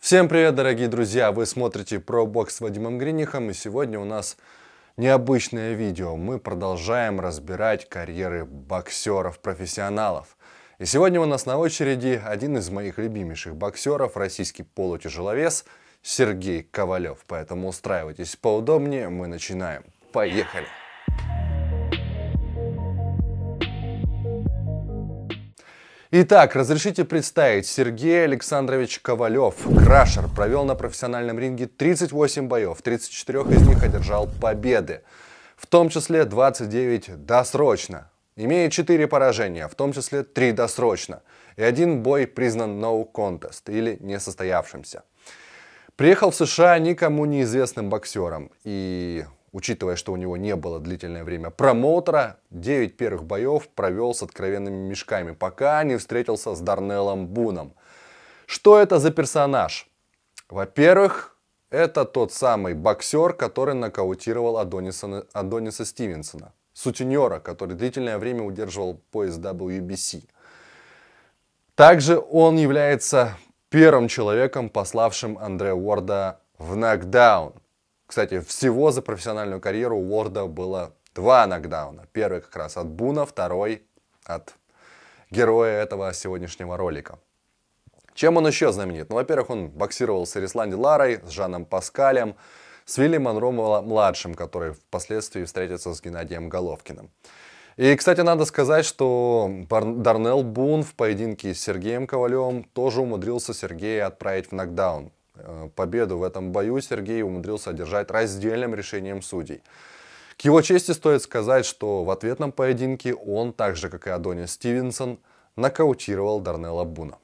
Всем привет, дорогие друзья! Вы смотрите ProBox с Вадимом Гринихом, и сегодня у нас необычное видео. Мы продолжаем разбирать карьеры боксеров-профессионалов. И сегодня у нас на очереди один из моих любимейших боксеров, российский полутяжеловес Сергей Ковалев. Поэтому устраивайтесь поудобнее, мы начинаем. Поехали! Итак, разрешите представить, Сергей Александрович Ковалев, крашер, провел на профессиональном ринге 38 боев, 34 из них одержал победы, в том числе 29 досрочно, имеет 4 поражения, в том числе 3 досрочно, и один бой признан no contest или несостоявшимся. Приехал в США никому неизвестным боксером и Учитывая, что у него не было длительное время промоутера, 9 первых боев провел с откровенными мешками, пока не встретился с Дарнеллом Буном. Что это за персонаж? Во-первых, это тот самый боксер, который нокаутировал Адониса, Адониса Стивенсона. Сутенера, который длительное время удерживал пояс WBC. Также он является первым человеком, пославшим Андре Уорда в нокдаун. Кстати, всего за профессиональную карьеру у Уорда было два нокдауна. Первый как раз от Буна, второй от героя этого сегодняшнего ролика. Чем он еще знаменит? Ну, во-первых, он боксировал с Ирисланди Ларой, с Жаном Паскалем, с Вилли Монро-младшим, который впоследствии встретится с Геннадием Головкиным. И, кстати, надо сказать, что Дарнелл Бун в поединке с Сергеем Ковалевым тоже умудрился Сергея отправить в нокдаун. Э, победу в этом бою Сергей умудрился одержать раздельным решением судей. К его чести стоит сказать, что в ответном поединке он, так же как и Адонис Стивенсон, нокаутировал Дарнелла Буна.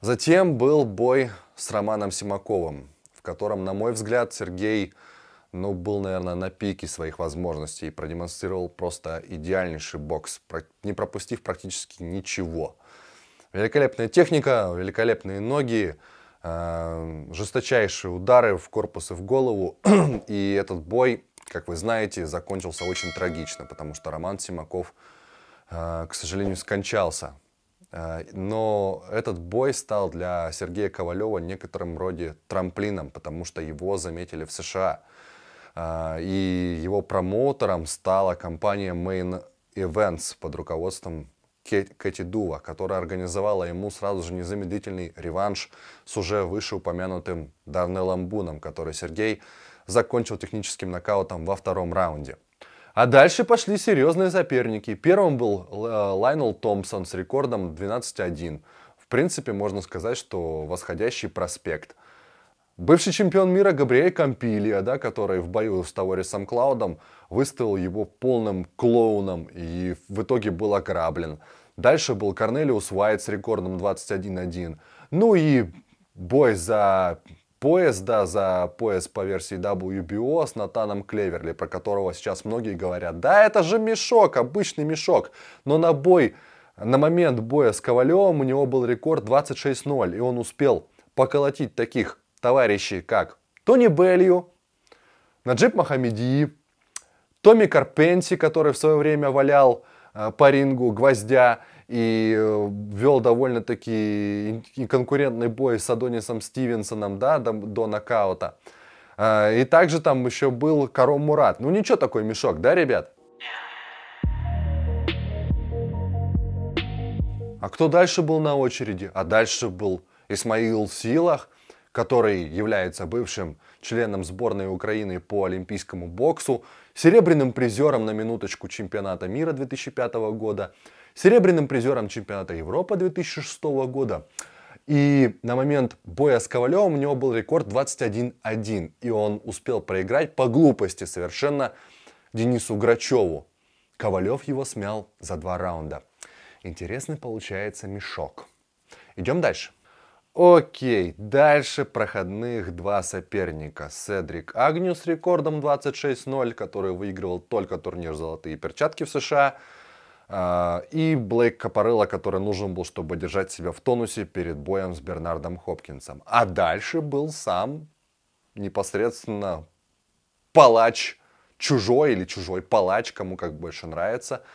Затем был бой с Романом Симаковым, в котором, на мой взгляд, Сергей ну, был, наверное, на пике своих возможностей и продемонстрировал просто идеальнейший бокс, не пропустив практически ничего. Великолепная техника, великолепные ноги – Эм, жесточайшие удары в корпус и в голову. и этот бой, как вы знаете, закончился очень трагично, потому что Роман Симаков, э, к сожалению, скончался. Э, но этот бой стал для Сергея Ковалева некоторым роде трамплином, потому что его заметили в США. Э, и его промоутером стала компания Main Events под руководством Кэти Дува, которая организовала ему сразу же незамедлительный реванш с уже вышеупомянутым Дарнеллом Буном, который Сергей закончил техническим нокаутом во втором раунде. А дальше пошли серьезные соперники. Первым был э, Лайнел Томпсон с рекордом 12-1. В принципе, можно сказать, что восходящий проспект – Бывший чемпион мира Габриэль Кампилья, да, который в бою с Таворисом Клаудом выставил его полным клоуном и в итоге был ограблен. Дальше был Корнелиус Уайт с рекордом 21-1. Ну и бой за пояс, да, за пояс по версии WBO с Натаном Клеверли, про которого сейчас многие говорят, да, это же мешок, обычный мешок, но на бой, на момент боя с Ковалевым у него был рекорд 26-0, и он успел поколотить таких товарищи, как Тони Белью, Наджиб Махамеди, Томми Карпенти, который в свое время валял э, по рингу гвоздя и э, вел довольно-таки конкурентный бой с Адонисом Стивенсоном, да, до, до нокаута. Э, и также там еще был Каром Мурат. Ну ничего такой мешок, да, ребят? А кто дальше был на очереди? А дальше был Исмаил Силах, который является бывшим членом сборной Украины по олимпийскому боксу, серебряным призером на минуточку чемпионата мира 2005 года, серебряным призером чемпионата Европы 2006 года. И на момент боя с Ковалевым у него был рекорд 21-1, и он успел проиграть по глупости совершенно Денису Грачеву. Ковалев его смял за два раунда. Интересный получается мешок. Идем дальше. Окей, дальше проходных два соперника. Седрик Агню с рекордом 26-0, который выигрывал только турнир «Золотые перчатки» в США. А, и Блейк Капарелло, который нужен был, чтобы держать себя в тонусе перед боем с Бернардом Хопкинсом. А дальше был сам непосредственно палач чужой или чужой палач, кому как больше нравится –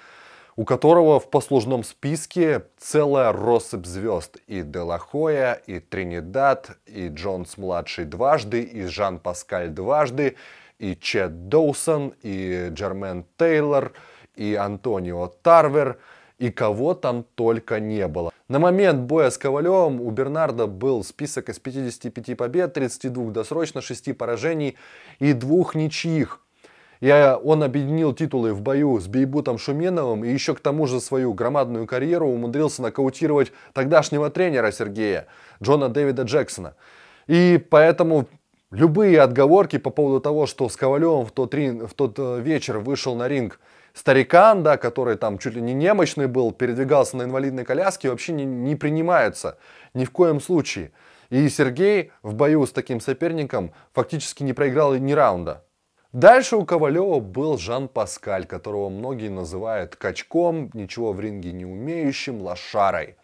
у которого в послужном списке целая россыпь звезд. И Делахоя, и Тринидад, и Джонс-младший дважды, и Жан Паскаль дважды, и Чет Доусон, и Джермен Тейлор, и Антонио Тарвер, и кого там только не было. На момент боя с Ковалевым у Бернарда был список из 55 побед, 32 досрочно, 6 поражений и двух ничьих. Я, он объединил титулы в бою с Бейбутом Шуменовым и еще к тому же свою громадную карьеру умудрился нокаутировать тогдашнего тренера Сергея, Джона Дэвида Джексона. И поэтому любые отговорки по поводу того, что с Ковалевым в тот, рин, в тот э, вечер вышел на ринг старикан, да, который там чуть ли не немощный был, передвигался на инвалидной коляске, вообще не, не принимаются ни в коем случае. И Сергей в бою с таким соперником фактически не проиграл ни раунда. Дальше у Ковалева был Жан Паскаль, которого многие называют качком, ничего в ринге не умеющим, лошарой.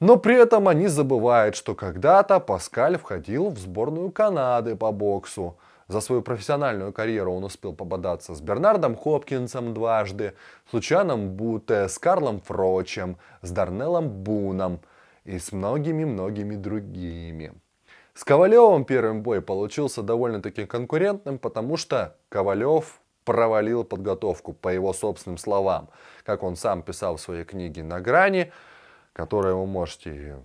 Но при этом они забывают, что когда-то Паскаль входил в сборную Канады по боксу. За свою профессиональную карьеру он успел пободаться с Бернардом Хопкинсом дважды, с Лучаном Буте, с Карлом Фрочем, с Дарнеллом Буном и с многими-многими другими. С Ковалевым первый бой получился довольно-таки конкурентным, потому что Ковалев провалил подготовку, по его собственным словам. Как он сам писал в своей книге «На грани», которую вы можете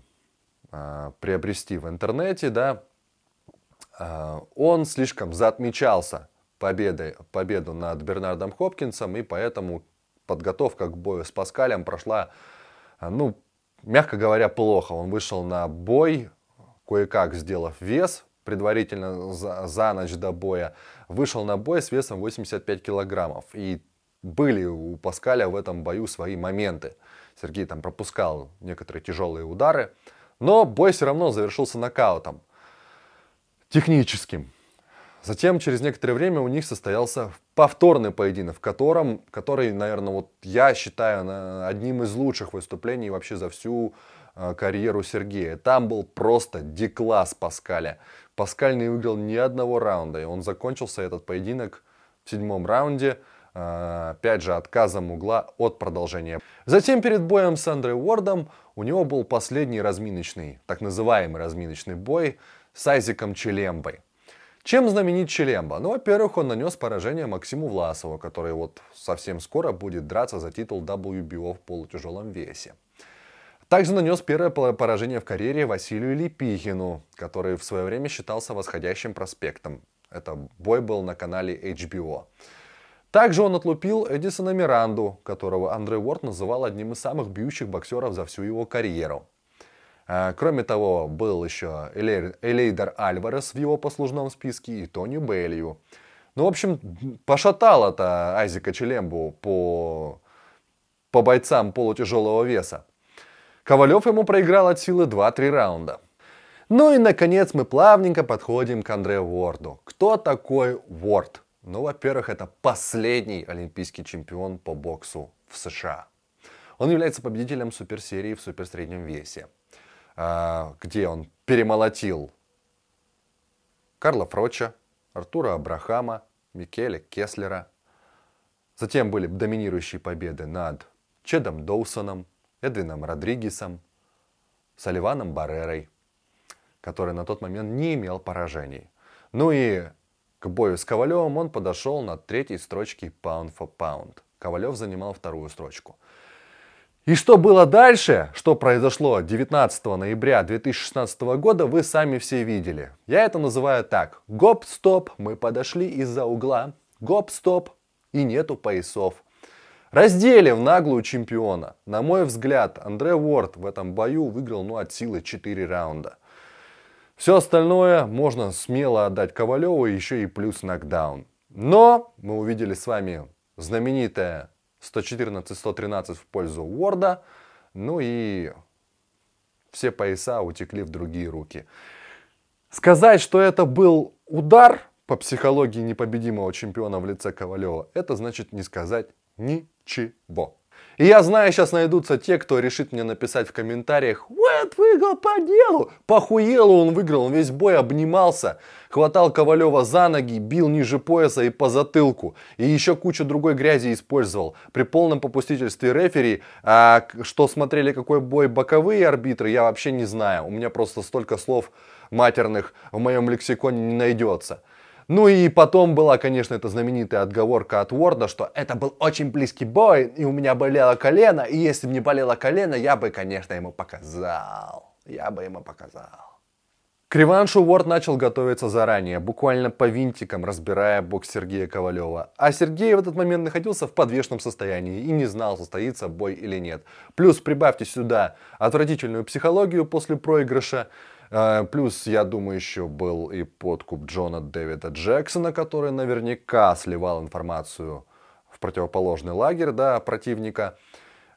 э, приобрести в интернете, да, э, он слишком заотмечался победой, победу над Бернардом Хопкинсом, и поэтому подготовка к бою с Паскалем прошла, а, ну, мягко говоря, плохо. Он вышел на бой кое-как сделав вес, предварительно за, за ночь до боя, вышел на бой с весом 85 килограммов. И были у Паскаля в этом бою свои моменты. Сергей там пропускал некоторые тяжелые удары, но бой все равно завершился нокаутом. Техническим. Затем, через некоторое время, у них состоялся повторный поединок, в котором, который, наверное, вот я считаю одним из лучших выступлений вообще за всю Э, карьеру Сергея. Там был просто декласс Паскаля. Паскаль не выиграл ни одного раунда, и он закончился этот поединок в седьмом раунде, э, опять же, отказом угла от продолжения. Затем перед боем с Андре Уордом у него был последний разминочный, так называемый разминочный бой с Айзеком Челембой. Чем знаменит Челемба? Ну, во-первых, он нанес поражение Максиму Власову, который вот совсем скоро будет драться за титул WBO в полутяжелом весе. Также нанес первое поражение в карьере Василию Лепихину, который в свое время считался восходящим проспектом. Это бой был на канале HBO. Также он отлупил Эдисона Миранду, которого Андрей Уорд называл одним из самых бьющих боксеров за всю его карьеру. А, кроме того, был еще Элейдер Альварес в его послужном списке и Тони Беллию. Ну, в общем, пошатал это Айзека Челембу по, по бойцам полутяжелого веса. Ковалев ему проиграл от силы 2-3 раунда. Ну и, наконец, мы плавненько подходим к Андре Ворду. Кто такой Ворд? Ну, во-первых, это последний олимпийский чемпион по боксу в США. Он является победителем суперсерии в суперсреднем весе, а, где он перемолотил Карла Фроча, Артура Абрахама, Микеля Кеслера. Затем были доминирующие победы над Чедом Доусоном, Эдвином Родригесом, Салливаном Баррерой, который на тот момент не имел поражений. Ну и к бою с Ковалевым он подошел на третьей строчке pound for pound. Ковалев занимал вторую строчку. И что было дальше, что произошло 19 ноября 2016 года, вы сами все видели. Я это называю так. Гоп-стоп, мы подошли из-за угла. Гоп-стоп, и нету поясов. Раздели наглую чемпиона. На мой взгляд, Андре Уорд в этом бою выиграл ну, от силы 4 раунда. Все остальное можно смело отдать Ковалеву, и еще и плюс нокдаун. Но мы увидели с вами знаменитое 114-113 в пользу Уорда. Ну и все пояса утекли в другие руки. Сказать, что это был удар по психологии непобедимого чемпиона в лице Ковалева, это значит не сказать Ничего. И я знаю, сейчас найдутся те, кто решит мне написать в комментариях, вот выиграл по делу. Похуело он выиграл, он весь бой обнимался, хватал Ковалева за ноги, бил ниже пояса и по затылку. И еще кучу другой грязи использовал. При полном попустительстве рефери, а, что смотрели какой бой боковые арбитры, я вообще не знаю. У меня просто столько слов матерных в моем лексиконе не найдется. Ну и потом была, конечно, эта знаменитая отговорка от Уорда, что это был очень близкий бой, и у меня болело колено, и если бы не болело колено, я бы, конечно, ему показал. Я бы ему показал. К реваншу Уорд начал готовиться заранее, буквально по винтикам разбирая бок Сергея Ковалева. А Сергей в этот момент находился в подвешенном состоянии и не знал, состоится бой или нет. Плюс прибавьте сюда отвратительную психологию после проигрыша, Э, плюс, я думаю, еще был и подкуп Джона Дэвида Джексона, который наверняка сливал информацию в противоположный лагерь да, противника.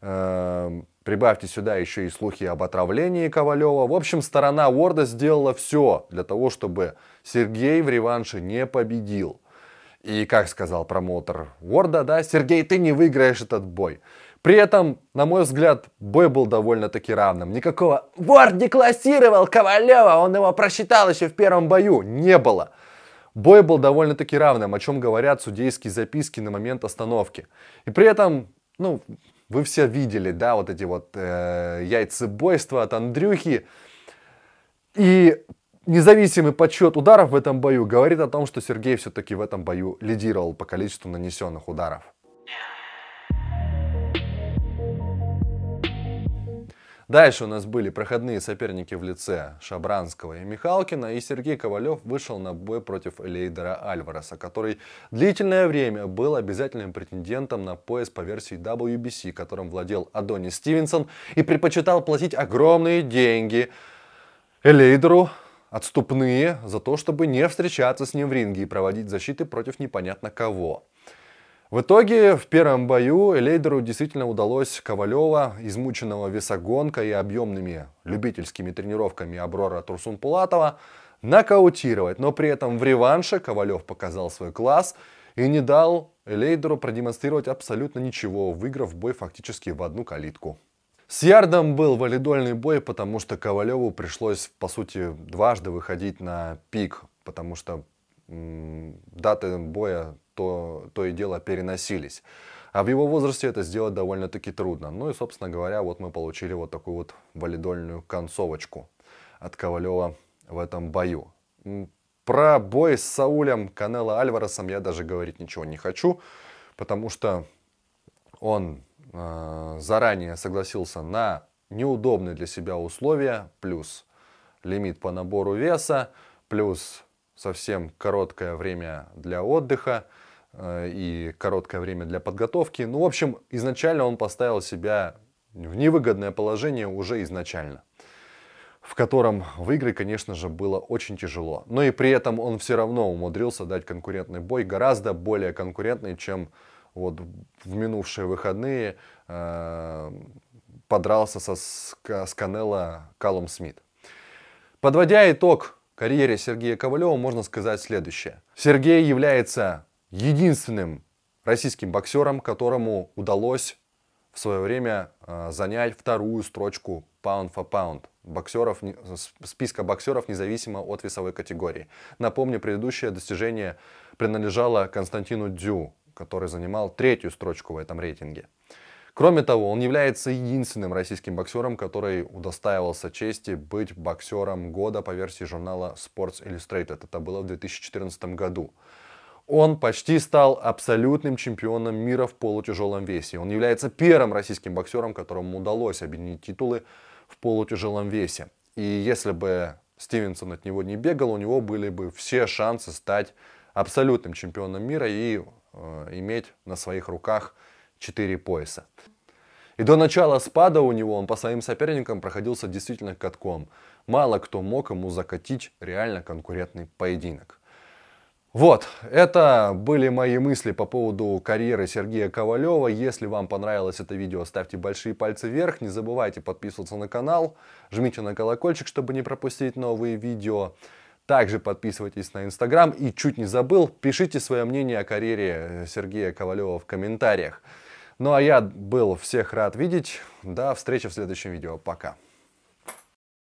Э, прибавьте сюда еще и слухи об отравлении Ковалева. В общем, сторона Уорда сделала все для того, чтобы Сергей в реванше не победил. И как сказал промоутер Уорда, да, Сергей, ты не выиграешь этот бой. При этом, на мой взгляд, бой был довольно-таки равным. Никакого «Вор деклассировал Ковалева, он его просчитал еще в первом бою» не было. Бой был довольно-таки равным, о чем говорят судейские записки на момент остановки. И при этом, ну, вы все видели, да, вот эти вот э, яйцебойства от Андрюхи. И независимый подсчет ударов в этом бою говорит о том, что Сергей все-таки в этом бою лидировал по количеству нанесенных ударов. Дальше у нас были проходные соперники в лице Шабранского и Михалкина, и Сергей Ковалев вышел на бой против Элейдера Альвареса, который длительное время был обязательным претендентом на пояс по версии WBC, которым владел Адони Стивенсон и предпочитал платить огромные деньги Элейдеру отступные за то, чтобы не встречаться с ним в ринге и проводить защиты против непонятно кого. В итоге в первом бою Элейдеру действительно удалось Ковалева, измученного весогонкой и объемными любительскими тренировками Аброра Турсунпулатова, нокаутировать. Но при этом в реванше Ковалев показал свой класс и не дал Элейдеру продемонстрировать абсолютно ничего, выиграв бой фактически в одну калитку. С Ярдом был валидольный бой, потому что Ковалеву пришлось, по сути, дважды выходить на пик, потому что даты боя то, то и дело переносились. А в его возрасте это сделать довольно-таки трудно. Ну и, собственно говоря, вот мы получили вот такую вот валидольную концовочку от Ковалева в этом бою. Про бой с Саулем Канело Альваресом я даже говорить ничего не хочу, потому что он э, заранее согласился на неудобные для себя условия, плюс лимит по набору веса, плюс совсем короткое время для отдыха – Э, и короткое время для подготовки. Ну, в общем, изначально он поставил себя в невыгодное положение уже изначально, в котором в игры, конечно же, было очень тяжело. Но и при этом он все равно умудрился дать конкурентный бой, гораздо более конкурентный, чем вот в минувшие выходные э, подрался со, с, с Канело Калум Смит. Подводя итог карьере Сергея Ковалева, можно сказать следующее. Сергей является единственным российским боксером, которому удалось в свое время э, занять вторую строчку pound for pound боксеров, э, списка боксеров независимо от весовой категории. Напомню, предыдущее достижение принадлежало Константину Дю, который занимал третью строчку в этом рейтинге. Кроме того, он является единственным российским боксером, который удостаивался чести быть боксером года по версии журнала Sports Illustrated. Это было в 2014 году он почти стал абсолютным чемпионом мира в полутяжелом весе. Он является первым российским боксером, которому удалось объединить титулы в полутяжелом весе. И если бы Стивенсон от него не бегал, у него были бы все шансы стать абсолютным чемпионом мира и э, иметь на своих руках 4 пояса. И до начала спада у него он по своим соперникам проходился действительно катком. Мало кто мог ему закатить реально конкурентный поединок. Вот, это были мои мысли по поводу карьеры Сергея Ковалева. Если вам понравилось это видео, ставьте большие пальцы вверх. Не забывайте подписываться на канал, жмите на колокольчик, чтобы не пропустить новые видео. Также подписывайтесь на Инстаграм. И чуть не забыл, пишите свое мнение о карьере э, Сергея Ковалева в комментариях. Ну а я был всех рад видеть. До встречи в следующем видео. Пока.